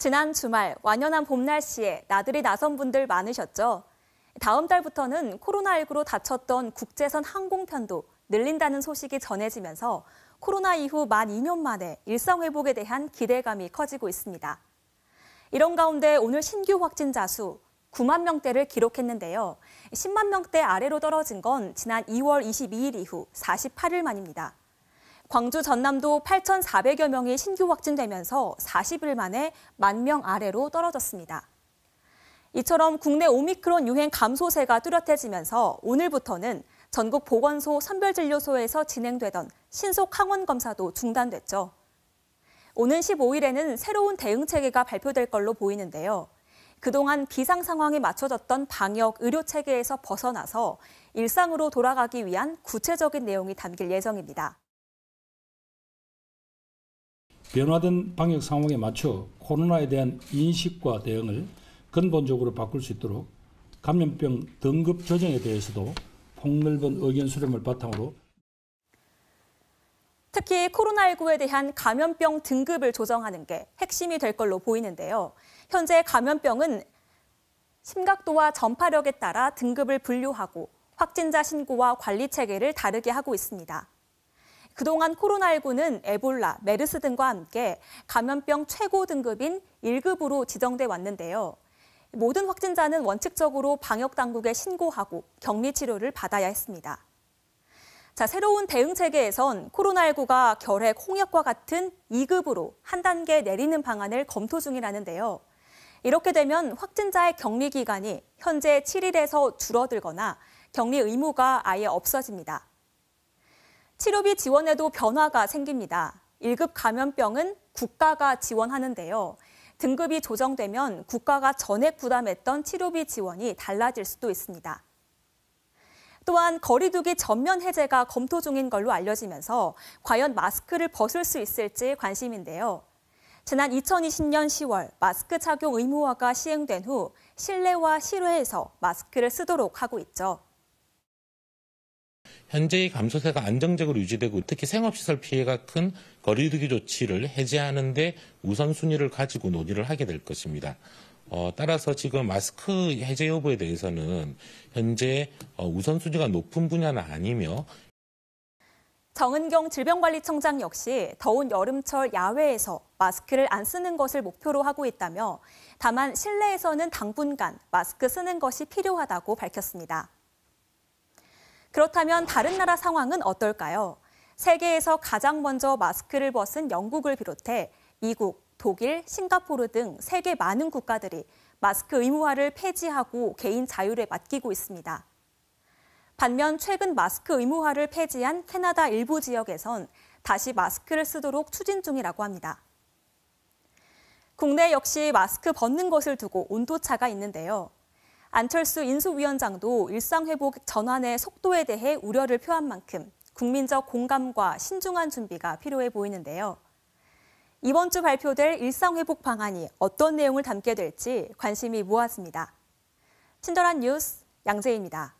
지난 주말 완연한 봄 날씨에 나들이 나선 분들 많으셨죠? 다음 달부터는 코로나19로 닫혔던 국제선 항공편도 늘린다는 소식이 전해지면서 코로나 이후 만 2년 만에 일상 회복에 대한 기대감이 커지고 있습니다. 이런 가운데 오늘 신규 확진자 수 9만 명대를 기록했는데요. 10만 명대 아래로 떨어진 건 지난 2월 22일 이후 48일 만입니다. 광주 전남도 8,400여 명이 신규 확진되면서 40일 만에 만 명 아래로 떨어졌습니다. 이처럼 국내 오미크론 유행 감소세가 뚜렷해지면서 오늘부터는 전국 보건소 선별진료소에서 진행되던 신속 항원 검사도 중단됐죠. 오는 15일에는 새로운 대응 체계가 발표될 걸로 보이는데요. 그동안 비상 상황에 맞춰졌던 방역 의료 체계에서 벗어나서 일상으로 돌아가기 위한 구체적인 내용이 담길 예정입니다. 변화된 방역 상황에 맞춰 코로나에 대한 인식과 대응을 근본적으로 바꿀 수 있도록 감염병 등급 조정에 대해서도 폭넓은 의견 수렴을 바탕으로 특히 코로나19에 대한 감염병 등급을 조정하는 게 핵심이 될 걸로 보이는데요. 현재 감염병은 심각도와 전파력에 따라 등급을 분류하고 확진자 신고와 관리 체계를 다르게 하고 있습니다. 그동안 코로나19는 에볼라, 메르스 등과 함께 감염병 최고 등급인 1급으로 지정돼 왔는데요. 모든 확진자는 원칙적으로 방역 당국에 신고하고 격리 치료를 받아야 했습니다. 자, 새로운 대응 체계에선 코로나19가 결핵, 홍역과 같은 2급으로 한 단계 내리는 방안을 검토 중이라는데요. 이렇게 되면 확진자의 격리 기간이 현재 7일에서 줄어들거나 격리 의무가 아예 없어집니다. 치료비 지원에도 변화가 생깁니다. 1급 감염병은 국가가 지원하는데요. 등급이 조정되면 국가가 전액 부담했던 치료비 지원이 달라질 수도 있습니다. 또한 거리두기 전면 해제가 검토 중인 걸로 알려지면서 과연 마스크를 벗을 수 있을지 관심인데요. 지난 2020년 10월 마스크 착용 의무화가 시행된 후 실내와 실외에서 마스크를 쓰도록 하고 있죠. 현재의 감소세가 안정적으로 유지되고 특히 생업시설 피해가 큰 거리두기 조치를 해제하는 데 우선순위를 가지고 논의를 하게 될 것입니다. 어, 따라서 지금 마스크 해제 여부에 대해서는 현재 어, 우선순위가 높은 분야는 아니며 정은경 질병관리청장 역시 더운 여름철 야외에서 마스크를 안 쓰는 것을 목표로 하고 있다며 다만 실내에서는 당분간 마스크 쓰는 것이 필요하다고 밝혔습니다. 그렇다면 다른 나라 상황은 어떨까요? 세계에서 가장 먼저 마스크를 벗은 영국을 비롯해 미국, 독일, 싱가포르 등 세계 많은 국가들이 마스크 의무화를 폐지하고 개인 자유를 맡기고 있습니다. 반면 최근 마스크 의무화를 폐지한 캐나다 일부 지역에선 다시 마스크를 쓰도록 추진 중이라고 합니다. 국내 역시 마스크 벗는 것을 두고 온도차가 있는데요. 안철수 인수위원장도 일상회복 전환의 속도에 대해 우려를 표한 만큼 국민적 공감과 신중한 준비가 필요해 보이는데요. 이번 주 발표될 일상회복 방안이 어떤 내용을 담게 될지 관심이 모았습니다. 친절한 뉴스 양재입니다.